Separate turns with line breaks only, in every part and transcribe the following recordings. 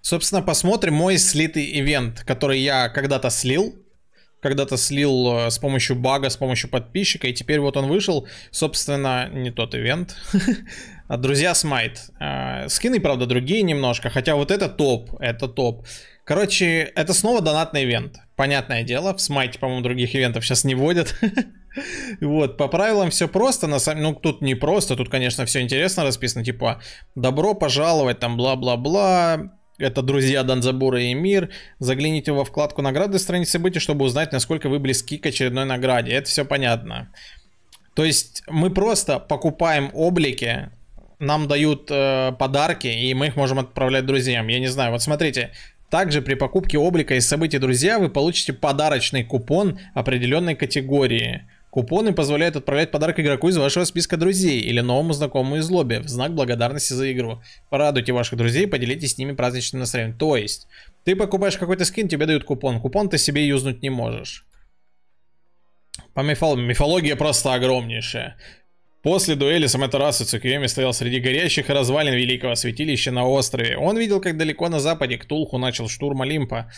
Собственно, посмотрим мой слитый ивент, который я когда-то слил. Когда-то слил э, с помощью бага, с помощью подписчика, и теперь вот он вышел. Собственно, не тот ивент. а друзья Смайт. Скины, правда, другие немножко, хотя вот это топ, это топ. Короче, это снова донатный ивент. Понятное дело, в Смайте, по-моему, других ивентов сейчас не вводят. Вот, по правилам все просто, на самом... ну тут не просто, тут, конечно, все интересно расписано, типа, добро пожаловать, там, бла-бла-бла, это «Друзья Донзабура и мир». Загляните во вкладку «Награды» страницы событий, чтобы узнать, насколько вы близки к очередной награде. Это все понятно. То есть мы просто покупаем облики, нам дают э, подарки, и мы их можем отправлять друзьям. Я не знаю, вот смотрите. Также при покупке облика из событий «Друзья» вы получите подарочный купон определенной категории – Купоны позволяют отправлять подарок игроку из вашего списка друзей или новому знакомому из лобби в знак благодарности за игру. Порадуйте ваших друзей, поделитесь с ними праздничным настроением. То есть, ты покупаешь какой-то скин, тебе дают купон. Купон ты себе юзнуть не можешь. По мифол... Мифология просто огромнейшая. После дуэли с Саматараса Цукиеми стоял среди горящих развалин великого святилища на острове. Он видел, как далеко на западе Ктулху начал штурм Олимпа.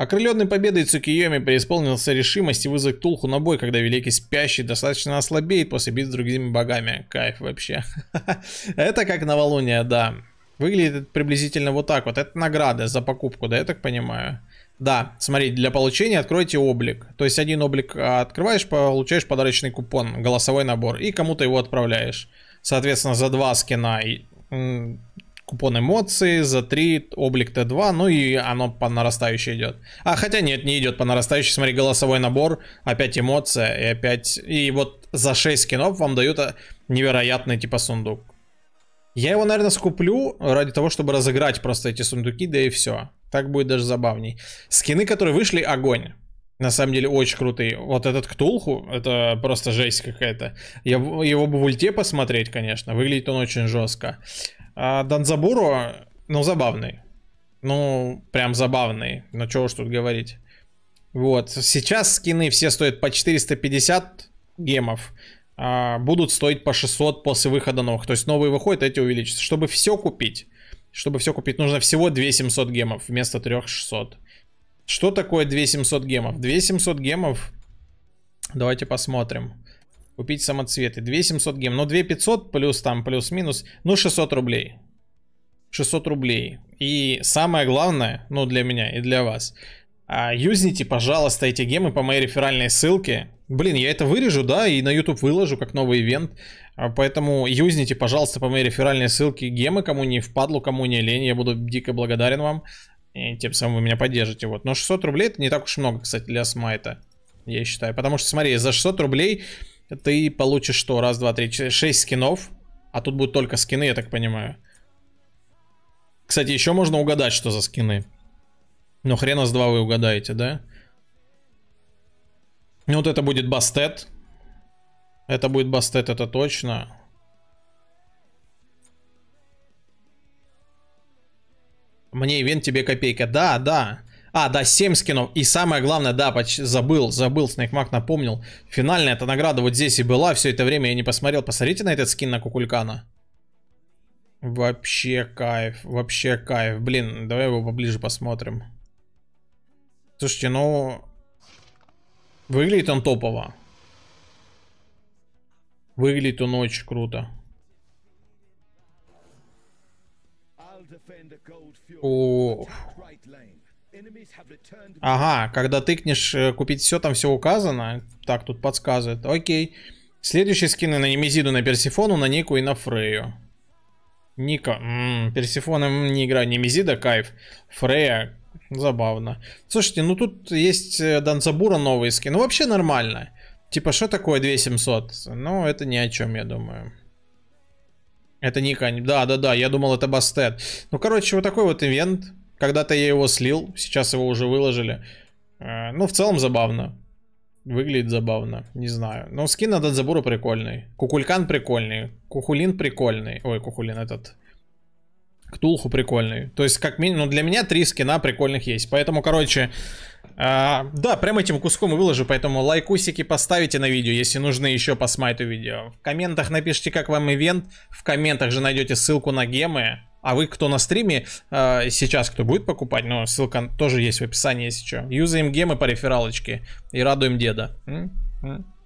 Окрыленный победой Цукиоми преисполнился решимости вызвать Тулху на бой, когда Великий Спящий достаточно ослабеет после битвы с другими богами. Кайф вообще. Это как новолуние, да. Выглядит приблизительно вот так вот. Это награда за покупку, да, я так понимаю? Да, смотрите, для получения откройте облик. То есть один облик а, открываешь, получаешь подарочный купон, голосовой набор, и кому-то его отправляешь. Соответственно, за два скина купон эмоции, за 3 облик Т2, ну и оно по нарастающей идет. А хотя нет, не идет по нарастающей, смотри, голосовой набор, опять эмоция и опять... И вот за 6 скинов вам дают а, невероятный типа сундук. Я его, наверное, скуплю ради того, чтобы разыграть просто эти сундуки, да и все. Так будет даже забавней. Скины, которые вышли, огонь. На самом деле очень крутые. Вот этот Ктулху, это просто жесть какая-то. Я, его бы в ульте посмотреть, конечно. Выглядит он очень жестко. А Данзабуро, ну, забавный. Ну, прям забавный. Ну, чего уж тут говорить. Вот. Сейчас скины все стоят по 450 гемов. А будут стоить по 600 после выхода новых. То есть новые выходят, а эти увеличатся. Чтобы все купить, чтобы все купить, нужно всего 2700 гемов вместо 3600. 600 что такое 2700 гемов? 2700 гемов... Давайте посмотрим. Купить самоцветы. 2700 гем. Ну, 2500 плюс там, плюс-минус. Ну, 600 рублей. 600 рублей. И самое главное, ну, для меня и для вас, а, юзните, пожалуйста, эти гемы по моей реферальной ссылке. Блин, я это вырежу, да, и на YouTube выложу, как новый ивент. А, поэтому юзните, пожалуйста, по моей реферальной ссылке гемы, кому не впадлу, кому не лень. Я буду дико благодарен вам. И тем самым вы меня поддержите. Вот. Но 600 рублей это не так уж много, кстати, для смайта. Я считаю. Потому что, смотри, за 600 рублей ты получишь что? Раз, два, три, четыре, шесть скинов. А тут будут только скины, я так понимаю. Кстати, еще можно угадать, что за скины. Но ну, хрена с два вы угадаете, да? Ну Вот это будет бастет. Это будет бастет, это точно. Мне ивент, тебе копейка. Да, да. А, да, 7 скинов. И самое главное, да, поч- забыл, забыл, Снайкмак напомнил. Финальная эта награда вот здесь и была. Все это время я не посмотрел. Посмотрите на этот скин на Кукулькана. Вообще кайф, вообще кайф. Блин, давай его поближе посмотрим. Слушайте, ну... Выглядит он топово. Выглядит он очень круто. О. Ага, когда тыкнешь э, купить все, там все указано. Так, тут подсказывает. Окей. Следующие скины на Немезиду, на Персифону, на Нику и на Фрею. Ника. м м-м, Персифона не игра. Немезида кайф. Фрея. Забавно. Слушайте, ну тут есть э, Данзабура новый скин. Ну вообще нормально. Типа, что такое 2700? Ну, это ни о чем, я думаю. Это Ника, да, да, да, я думал это Бастет. Ну, короче, вот такой вот ивент. Когда-то я его слил, сейчас его уже выложили. Э, ну, в целом забавно. Выглядит забавно, не знаю. Но скин на Дадзабуру прикольный. Кукулькан прикольный. Кухулин прикольный. Ой, Кухулин этот. Ктулху прикольный. То есть, как минимум, ну, для меня три скина прикольных есть. Поэтому, короче, а, да, прям этим куском и выложу, поэтому лайкусики поставите на видео, если нужны еще посмотреть видео. В комментах напишите, как вам ивент, в комментах же найдете ссылку на гемы. А вы, кто на стриме э, сейчас, кто будет покупать, но ну, ссылка тоже есть в описании, если что. Юзаем гемы по рефералочке и радуем деда. М? М?